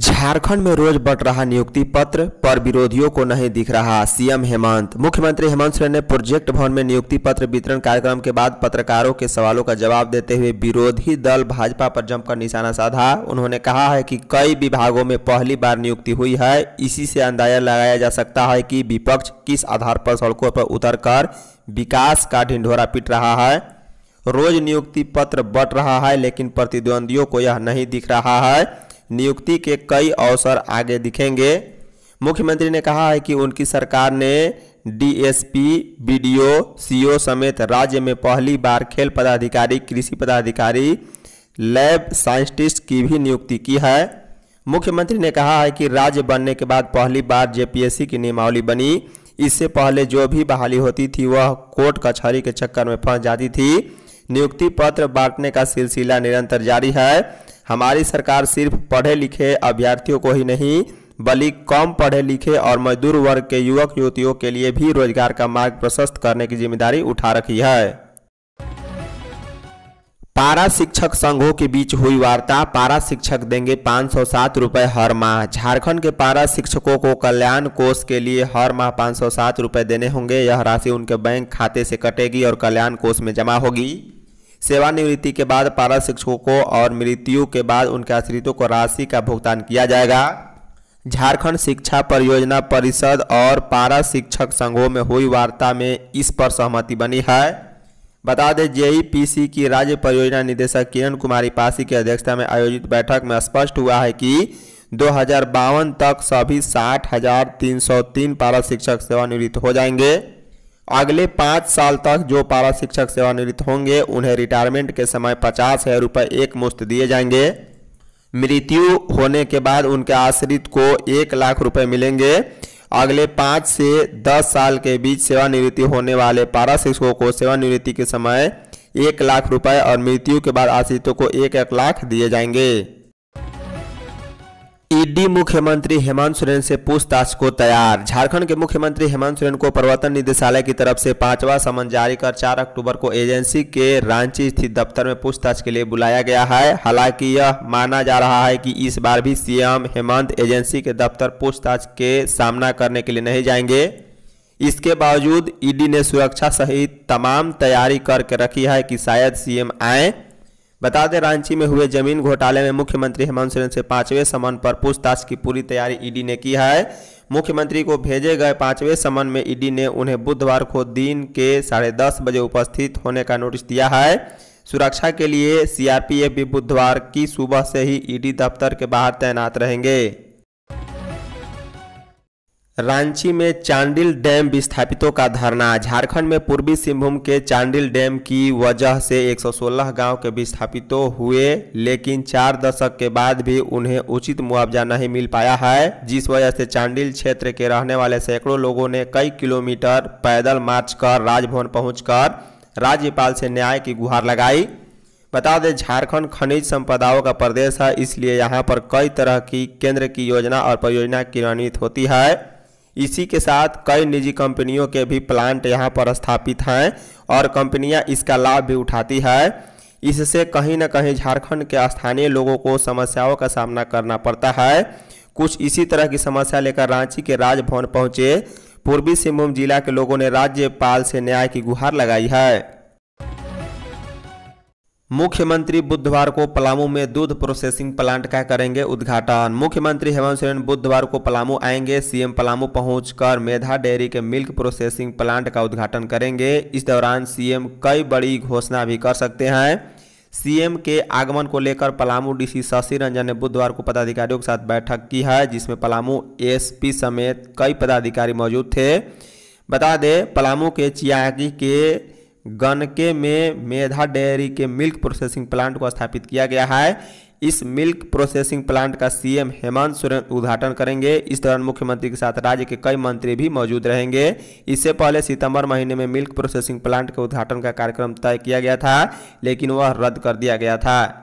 झारखंड में रोज बट रहा नियुक्ति पत्र पर विरोधियों को नहीं दिख रहा सीएम हेमंत मुख्यमंत्री हेमंत सोरेन ने प्रोजेक्ट भवन में नियुक्ति पत्र वितरण कार्यक्रम के बाद पत्रकारों के सवालों का जवाब देते हुए विरोधी दल भाजपा पर जमकर निशाना साधा उन्होंने कहा है कि कई विभागों में पहली बार नियुक्ति हुई है इसी से अंदाजा लगाया जा सकता है कि विपक्ष किस आधार पर सड़कों पर उतर कर विकास का ढिंढोरा पीट रहा है रोज नियुक्ति पत्र बट रहा है लेकिन प्रतिद्वंदियों को यह नहीं दिख रहा है नियुक्ति के कई अवसर आगे दिखेंगे मुख्यमंत्री ने कहा है कि उनकी सरकार ने डीएसपी बीडीओ सीओ समेत राज्य में पहली बार खेल पदाधिकारी कृषि पदाधिकारी लैब साइंटिस्ट की भी नियुक्ति की है मुख्यमंत्री ने कहा है कि राज्य बनने के बाद पहली बार जेपीएससी की नियमावली बनी इससे पहले जो भी बहाली होती थी वह कोर्ट कचहरी के चक्कर में फंस जाती थी नियुक्ति पत्र बांटने का सिलसिला निरंतर जारी है हमारी सरकार सिर्फ पढ़े लिखे अभ्यर्थियों को ही नहीं बल्कि कम पढ़े लिखे और मजदूर वर्ग के युवक युवतियों के लिए भी रोजगार का मार्ग प्रशस्त करने की जिम्मेदारी उठा रखी है पारा शिक्षक संघों के बीच हुई वार्ता पारा शिक्षक देंगे पाँच सौ सात रुपये हर माह झारखंड के पारा शिक्षकों को कल्याण कोष के लिए हर माह पाँच सौ सात रुपये देने होंगे यह राशि उनके बैंक खाते से कटेगी और कल्याण कोष में जमा होगी सेवानिवृत्ति के बाद पारा शिक्षकों को और मृत्यु के बाद उनके आश्रितों को राशि का भुगतान किया जाएगा झारखंड शिक्षा परियोजना परिषद और पारा शिक्षक संघों में हुई वार्ता में इस पर सहमति बनी है बता दें जेईपीसी की राज्य परियोजना निदेशक किरण कुमारी पासी की अध्यक्षता में आयोजित बैठक में स्पष्ट हुआ है कि दो तक सभी साठ हजार तीन सौ तीन पारा शिक्षक सेवानिवृत्त हो जाएंगे अगले पाँच साल तक जो पारा शिक्षक सेवानिवृत्त होंगे उन्हें रिटायरमेंट के समय पचास हजार रुपये एक मुश्त दिए जाएंगे मृत्यु होने के बाद उनके आश्रित को एक लाख रुपए मिलेंगे अगले पाँच से दस साल के बीच सेवानिवृत्ति होने वाले पारा शिक्षकों को सेवानिवृत्ति के समय एक लाख रुपए और मृत्यु के बाद आश्रितों को एक एक लाख दिए जाएंगे ईडी मुख्यमंत्री हेमंत सोरेन से पूछताछ को तैयार झारखंड के मुख्यमंत्री हेमंत सोरेन को प्रवर्तन निदेशालय की तरफ से पांचवा समन जारी कर 4 अक्टूबर को एजेंसी के रांची स्थित दफ्तर में पूछताछ के लिए बुलाया गया है हालांकि यह माना जा रहा है कि इस बार भी सीएम हेमंत एजेंसी के दफ्तर पूछताछ के सामना करने के लिए नहीं जाएंगे इसके बावजूद ईडी ने सुरक्षा सहित तमाम तैयारी करके रखी है कि शायद सीएम आए बता दें रांची में हुए जमीन घोटाले में मुख्यमंत्री हेमंत सोरेन से पांचवें समन पर पूछताछ की पूरी तैयारी ईडी ने की है मुख्यमंत्री को भेजे गए पांचवें समन में ईडी ने उन्हें बुधवार को दिन के साढ़े दस बजे उपस्थित होने का नोटिस दिया है सुरक्षा के लिए सीआरपीएफ भी बुधवार की सुबह से ही ईडी दफ्तर के बाहर तैनात रहेंगे रांची में चांडिल डैम विस्थापितों का धरना झारखंड में पूर्वी सिंहभूम के चांडिल डैम की वजह से 116 गांव के विस्थापितों हुए लेकिन चार दशक के बाद भी उन्हें उचित मुआवजा नहीं मिल पाया है जिस वजह से चांडिल क्षेत्र के रहने वाले सैकड़ों लोगों ने कई किलोमीटर पैदल मार्च कर राजभवन पहुँच राज्यपाल से न्याय की गुहार लगाई बता दें झारखंड खनिज संपदाओं का प्रदेश है इसलिए यहाँ पर कई तरह की केंद्र की योजना और परियोजना क्रियान्वित होती है इसी के साथ कई निजी कंपनियों के भी प्लांट यहाँ पर स्थापित हैं और कंपनियाँ इसका लाभ भी उठाती है इससे कहीं ना कहीं झारखंड के स्थानीय लोगों को समस्याओं का सामना करना पड़ता है कुछ इसी तरह की समस्या लेकर रांची के राजभवन पहुंचे पूर्वी सिंहभूम जिला के लोगों ने राज्यपाल से न्याय की गुहार लगाई है मुख्यमंत्री बुधवार को पलामू में दूध प्रोसेसिंग प्लांट का करेंगे उद्घाटन मुख्यमंत्री हेमंत सोरेन बुधवार को पलामू आएंगे सीएम पलामू पहुंचकर मेधा डेयरी के मिल्क प्रोसेसिंग प्लांट का उद्घाटन करेंगे इस दौरान सीएम कई बड़ी घोषणा भी कर सकते हैं सीएम के आगमन को लेकर पलामू डीसी शशि रंजन ने बुधवार को पदाधिकारियों के साथ बैठक की है जिसमें पलामू एसपी समेत कई पदाधिकारी मौजूद थे बता दें पलामू के चियागी के गनके में मेधा डेयरी के मिल्क प्रोसेसिंग प्लांट को स्थापित किया गया है इस मिल्क प्रोसेसिंग प्लांट का सीएम हेमंत सोरेन उद्घाटन करेंगे इस दौरान मुख्यमंत्री के साथ राज्य के कई मंत्री भी मौजूद रहेंगे इससे पहले सितंबर महीने में मिल्क प्रोसेसिंग प्लांट के उद्घाटन का कार्यक्रम तय किया गया था लेकिन वह रद्द कर दिया गया था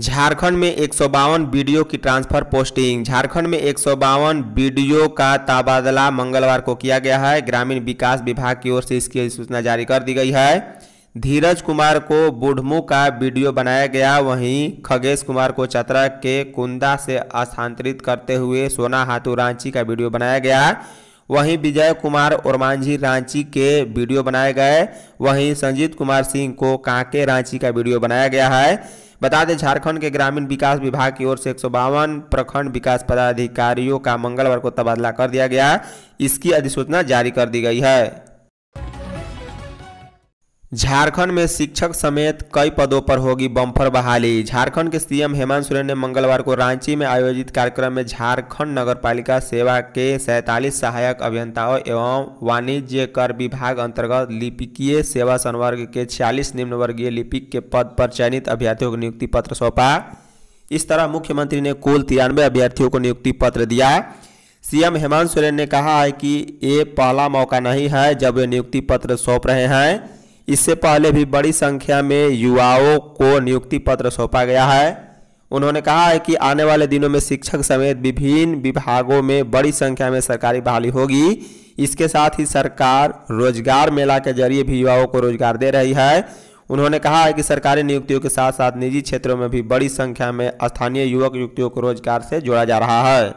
झारखंड में एक वीडियो की ट्रांसफर पोस्टिंग झारखंड में एक वीडियो का तबादला मंगलवार को किया गया है ग्रामीण विकास विभाग की ओर से इसकी अधिसूचना जारी कर दी गई है धीरज कुमार को बुढ़मू का वीडियो बनाया गया वहीं खगेश कुमार को चतरा के कुंदा से स्थानांतरित करते हुए सोना हाथू रांची का वीडियो बनाया गया वहीं विजय कुमार और मांझी रांची के वीडियो बनाए गए वहीं संजीत कुमार सिंह को कांके रांची का वीडियो बनाया गया है बता दें झारखंड के ग्रामीण विकास विभाग की ओर से एक प्रखंड विकास पदाधिकारियों का मंगलवार को तबादला कर दिया गया इसकी अधिसूचना जारी कर दी गई है झारखंड में शिक्षक समेत कई पदों पर होगी बम्फर बहाली झारखंड के सीएम हेमंत सोरेन ने मंगलवार को रांची में आयोजित कार्यक्रम में झारखंड नगरपालिका सेवा के सैंतालीस सहायक अभियंताओं एवं वाणिज्य कर विभाग अंतर्गत लिपिकीय सेवा संवर्ग के छियालीस निम्न वर्गीय लिपिक के पद पर चयनित अभ्यर्थियों को नियुक्ति पत्र सौंपा इस तरह मुख्यमंत्री ने कुल तिरानवे अभ्यर्थियों को नियुक्ति पत्र दिया सीएम हेमंत सोरेन ने कहा है कि ये पहला मौका नहीं है जब वे नियुक्ति पत्र सौंप रहे हैं इससे पहले भी बड़ी संख्या में युवाओं को नियुक्ति पत्र सौंपा गया है उन्होंने कहा है कि आने वाले दिनों में शिक्षक समेत विभिन्न विभागों में बड़ी संख्या में सरकारी बहाली होगी इसके साथ ही सरकार रोजगार मेला के जरिए भी युवाओं को रोजगार दे रही है उन्होंने कहा है कि सरकारी नियुक्तियों के साथ साथ निजी क्षेत्रों में भी बड़ी संख्या में स्थानीय युवक युवतियों को रोजगार से जोड़ा जा रहा है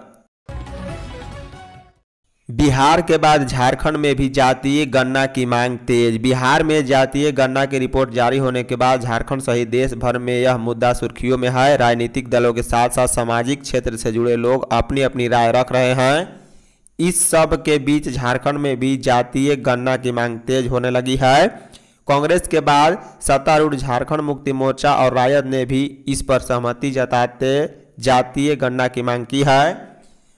बिहार के बाद झारखंड में भी जातीय गन्ना की मांग तेज बिहार में जातीय गन्ना की रिपोर्ट जारी होने के बाद झारखंड सहित देश भर में यह मुद्दा सुर्खियों में है राजनीतिक दलों के साथ साथ सामाजिक क्षेत्र से जुड़े लोग अपनी अपनी राय रख रहे हैं इस सब के बीच झारखंड में भी जातीय गन्ना की मांग तेज होने लगी है कांग्रेस के बाद सत्तारूढ़ झारखंड मुक्ति मोर्चा और रायद ने भी इस पर सहमति जताते जातीय गन्ना की मांग की है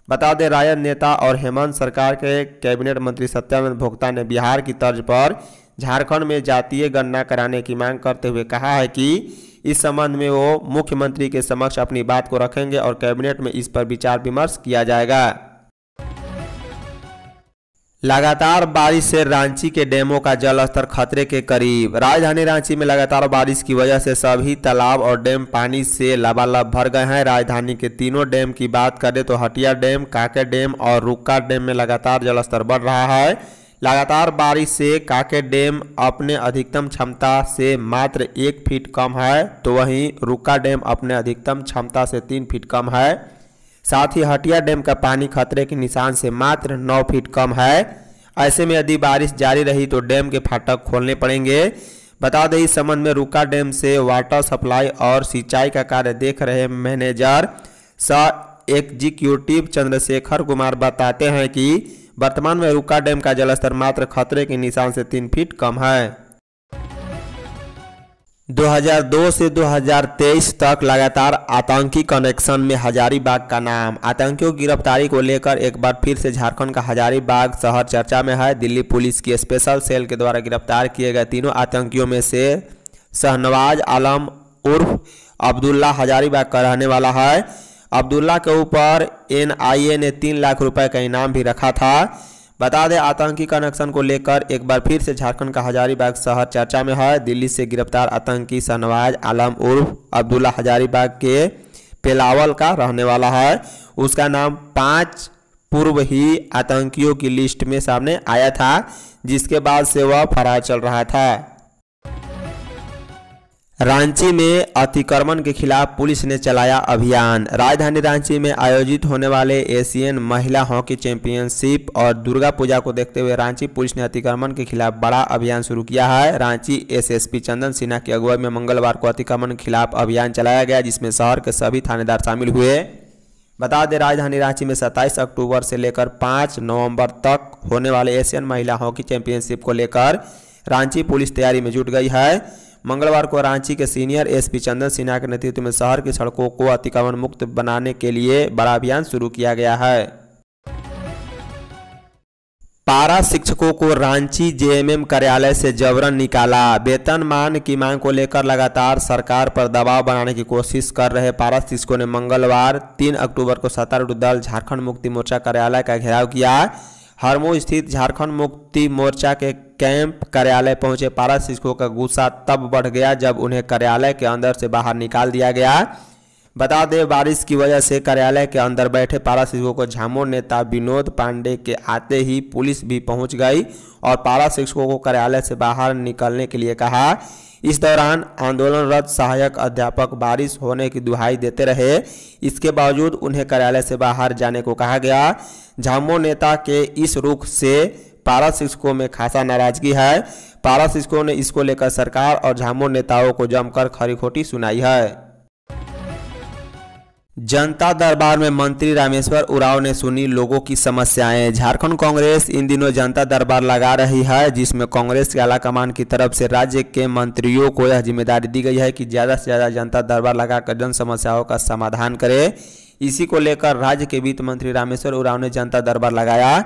बता दें रायन नेता और हेमंत सरकार के कैबिनेट मंत्री सत्यानंद भोक्ता ने बिहार की तर्ज पर झारखंड में जातीय गणना कराने की मांग करते हुए कहा है कि इस संबंध में वो मुख्यमंत्री के समक्ष अपनी बात को रखेंगे और कैबिनेट में इस पर विचार विमर्श किया जाएगा लगातार बारिश से रांची के डैमों का जलस्तर खतरे के करीब राजधानी रांची में लगातार बारिश की वजह से सभी तालाब और डैम पानी से लबालब भर गए हैं राजधानी के तीनों डैम की बात करें तो हटिया डैम काके डैम और रुक्का डैम में लगातार जलस्तर बढ़ रहा है लगातार बारिश से काके डैम अपने अधिकतम क्षमता से मात्र एक फीट कम है तो वहीं रुक्का डैम अपने अधिकतम क्षमता से तीन फीट कम है साथ ही हटिया डैम का पानी खतरे के निशान से मात्र नौ फीट कम है ऐसे में यदि बारिश जारी रही तो डैम के फाटक खोलने पड़ेंगे बता दें इस संबंध में रुका डैम से वाटर सप्लाई और सिंचाई का कार्य देख रहे मैनेजर स एग्जीक्यूटिव चंद्रशेखर कुमार बताते हैं कि वर्तमान में रुका डैम का जलस्तर मात्र खतरे के निशान से तीन फीट कम है 2002 से 2023 तक लगातार आतंकी कनेक्शन में हजारीबाग का नाम आतंकियों की गिरफ्तारी को लेकर एक बार फिर से झारखंड का हजारीबाग शहर चर्चा में है दिल्ली पुलिस की स्पेशल सेल के द्वारा गिरफ्तार किए गए तीनों आतंकियों में से शहनवाज आलम उर्फ अब्दुल्ला हजारीबाग का रहने वाला है अब्दुल्ला के ऊपर एन ने तीन लाख रुपये का इनाम भी रखा था बता दें आतंकी कनेक्शन को लेकर एक बार फिर से झारखंड का हजारीबाग शहर चर्चा में है दिल्ली से गिरफ्तार आतंकी शहनवाज आलम उर्फ अब्दुल्ला हजारीबाग के पेलावल का रहने वाला है उसका नाम पाँच पूर्व ही आतंकियों की लिस्ट में सामने आया था जिसके बाद से वह फरार चल रहा था रांची में अतिक्रमण के खिलाफ पुलिस ने चलाया अभियान राजधानी रांची में आयोजित होने वाले एशियन महिला हॉकी चैंपियनशिप और दुर्गा पूजा को देखते हुए रांची पुलिस ने अतिक्रमण के खिलाफ बड़ा अभियान शुरू किया है रांची एसएसपी चंदन सिन्हा की अगुवाई में मंगलवार को अतिक्रमण के खिलाफ अभियान चलाया गया जिसमें शहर के सभी थानेदार शामिल हुए बता दें राजधानी रांची में 27 अक्टूबर से लेकर 5 नवंबर तक होने वाले एशियन महिला हॉकी चैंपियनशिप को लेकर रांची पुलिस तैयारी में जुट गई है मंगलवार को रांची के सीनियर एसपी चंदन सिन्हा के नेतृत्व में शहर की सड़कों को अतिक्रमण मुक्त बनाने के लिए बड़ा अभियान शुरू किया गया है पारा शिक्षकों को रांची जेएमएम कार्यालय से जबरन निकाला वेतन मान की मांग को लेकर लगातार सरकार पर दबाव बनाने की कोशिश कर रहे पारा शिक्षकों ने मंगलवार 3 अक्टूबर को सत्तारूढ़ दल झारखंड मुक्ति मोर्चा कार्यालय का घेराव किया हरमो स्थित झारखंड मुक्ति मोर्चा के कैंप कार्यालय पहुंचे पारा शिक्षकों का गुस्सा तब बढ़ गया जब उन्हें कार्यालय के अंदर से बाहर निकाल दिया गया बता दें बारिश की वजह से कार्यालय के अंदर बैठे पारा शिक्षकों को झामो नेता विनोद पांडे के आते ही पुलिस भी पहुंच गई और पारा शिक्षकों को कार्यालय से बाहर निकलने के लिए कहा इस दौरान आंदोलनरत सहायक अध्यापक बारिश होने की दुहाई देते रहे इसके बावजूद उन्हें कार्यालय से बाहर जाने को कहा गया झामो नेता के इस रुख से पारा शिक्षकों में खासा नाराजगी है पारा शिक्षकों ने इसको लेकर सरकार और झामो नेताओं को जमकर खरी खोटी सुनाई है जनता दरबार में मंत्री रामेश्वर उराव ने सुनी लोगों की समस्याएं झारखंड कांग्रेस इन दिनों जनता दरबार लगा रही है जिसमें कांग्रेस के आलाकमान की तरफ से राज्य के मंत्रियों को यह जिम्मेदारी दी गई है कि ज़्यादा से ज़्यादा जनता दरबार लगाकर जन समस्याओं का समाधान करें इसी को लेकर राज्य के वित्त मंत्री रामेश्वर उरांव ने जनता दरबार लगाया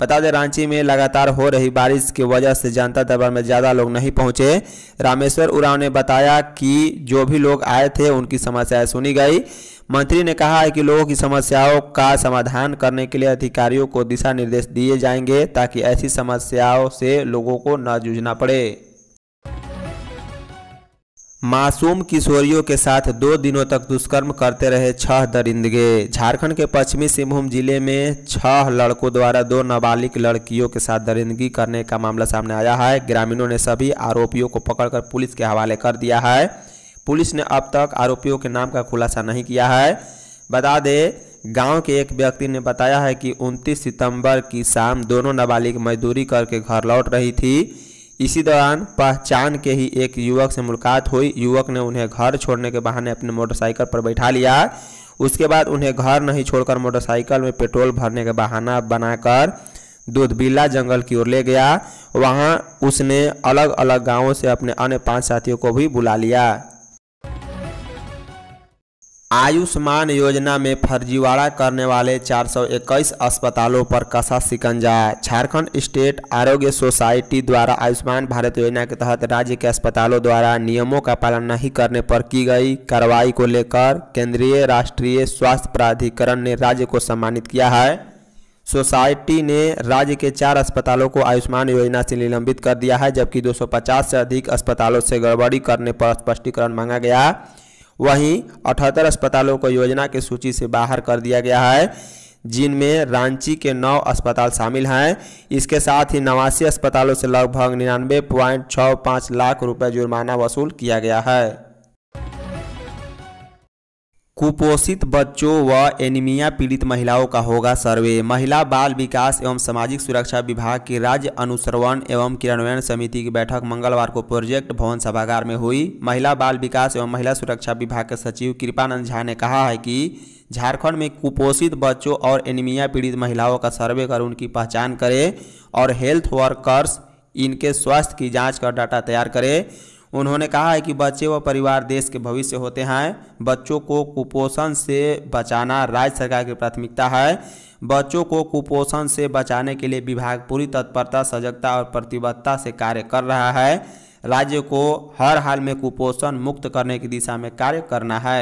बता दें रांची में लगातार हो रही बारिश की वजह से जनता दरबार में ज़्यादा लोग नहीं पहुंचे रामेश्वर उरांव ने बताया कि जो भी लोग आए थे उनकी समस्याएं सुनी गई मंत्री ने कहा है कि लोगों की समस्याओं का समाधान करने के लिए अधिकारियों को दिशा निर्देश दिए जाएंगे ताकि ऐसी समस्याओं से लोगों को न जूझना पड़े मासूम किशोरियों के साथ दो दिनों तक दुष्कर्म करते रहे छह दरिंदगे झारखंड के पश्चिमी सिंहभूम जिले में छह लड़कों द्वारा दो नाबालिग लड़कियों के साथ दरिंदगी करने का मामला सामने आया है ग्रामीणों ने सभी आरोपियों को पकड़कर पुलिस के हवाले कर दिया है पुलिस ने अब तक आरोपियों के नाम का खुलासा नहीं किया है बता दें गाँव के एक व्यक्ति ने बताया है कि उनतीस सितंबर की शाम दोनों नाबालिग मजदूरी करके घर लौट रही थी इसी दौरान पहचान के ही एक युवक से मुलाकात हुई युवक ने उन्हें घर छोड़ने के बहाने अपने मोटरसाइकिल पर बैठा लिया उसके बाद उन्हें घर नहीं छोड़कर मोटरसाइकिल में पेट्रोल भरने का बहाना बनाकर दूधबिल्ला जंगल की ओर ले गया वहाँ उसने अलग अलग गांवों से अपने अन्य पांच साथियों को भी बुला लिया आयुष्मान योजना में फर्जीवाड़ा करने वाले 421 अस्पतालों पर कसा है झारखंड स्टेट आरोग्य सोसाइटी द्वारा आयुष्मान भारत योजना के तहत राज्य के अस्पतालों द्वारा नियमों का पालन नहीं करने पर की गई कार्रवाई को लेकर केंद्रीय राष्ट्रीय स्वास्थ्य प्राधिकरण ने राज्य को सम्मानित किया है सोसाइटी ने राज्य के चार अस्पतालों को आयुष्मान योजना से निलंबित कर दिया है जबकि दो से अधिक अस्पतालों से गड़बड़ी करने पर स्पष्टीकरण मांगा गया वहीं अठहत्तर अस्पतालों को योजना की सूची से बाहर कर दिया गया है जिनमें रांची के नौ अस्पताल शामिल हैं इसके साथ ही नवासी अस्पतालों से लगभग निन्यानवे पॉइंट छः पाँच लाख रुपये जुर्माना वसूल किया गया है कुपोषित बच्चों व एनीमिया पीड़ित महिलाओं का होगा सर्वे महिला बाल विकास एवं सामाजिक सुरक्षा विभाग की राज्य अनुश्रवण एवं क्रियान्वयन समिति की बैठक मंगलवार को प्रोजेक्ट भवन सभागार में हुई महिला बाल विकास एवं महिला सुरक्षा विभाग के सचिव कृपानंद झा ने कहा है कि झारखंड में कुपोषित बच्चों और एनीमिया पीड़ित महिलाओं का सर्वे कर उनकी पहचान करें और हेल्थ वर्कर्स इनके स्वास्थ्य की जाँच कर डाटा तैयार करें उन्होंने कहा है कि बच्चे व परिवार देश के भविष्य होते हैं बच्चों को कुपोषण से बचाना राज्य सरकार की प्राथमिकता है बच्चों को कुपोषण से बचाने के लिए विभाग पूरी तत्परता सजगता और प्रतिबद्धता से कार्य कर रहा है राज्य को हर हाल में कुपोषण मुक्त करने की दिशा में कार्य करना है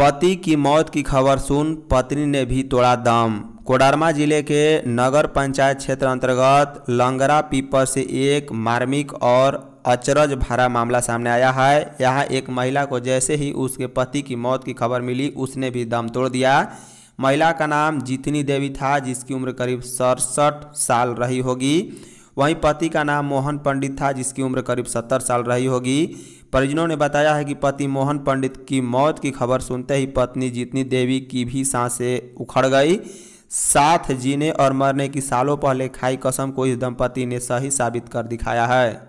पति की मौत की खबर सुन पत्नी ने भी तोड़ा दम कोडरमा जिले के नगर पंचायत क्षेत्र अंतर्गत लंगरा पीपर से एक मार्मिक और अचरज भरा मामला सामने आया है यहाँ एक महिला को जैसे ही उसके पति की मौत की खबर मिली उसने भी दम तोड़ दिया महिला का नाम जितनी देवी था जिसकी उम्र करीब सड़सठ साल रही होगी वहीं पति का नाम मोहन पंडित था जिसकी उम्र करीब सत्तर साल रही होगी परिजनों ने बताया है कि पति मोहन पंडित की मौत की खबर सुनते ही पत्नी जितनी देवी की भी सांसें उखड़ गई साथ जीने और मरने की सालों पहले खाई कसम को इस दंपति ने सही साबित कर दिखाया है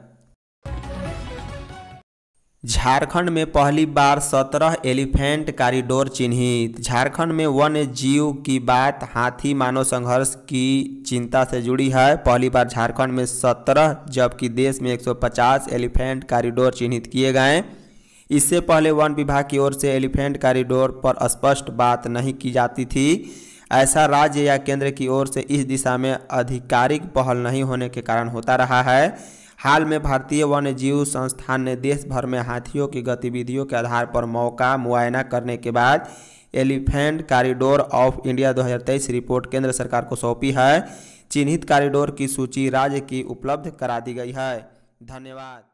झारखंड में पहली बार सत्रह एलिफेंट कॉरिडोर चिन्हित झारखंड में वन्य जीव की बात हाथी मानव संघर्ष की चिंता से जुड़ी है पहली बार झारखंड में सत्रह जबकि देश में 150 एलिफेंट कॉरिडोर चिन्हित किए गए इससे पहले वन विभाग की ओर से एलिफेंट कॉरिडोर पर स्पष्ट बात नहीं की जाती थी ऐसा राज्य या केंद्र की ओर से इस दिशा में आधिकारिक पहल नहीं होने के कारण होता रहा है हाल में भारतीय वन्य जीव संस्थान ने देश भर में हाथियों की गतिविधियों के आधार पर मौका मुआयना करने के बाद elephant corridor of India 2023 report केंद्र सरकार को सौंपी है चिन्हित कॉरिडोर की सूची राज्य की उपलब्ध करा दी गई है धन्यवाद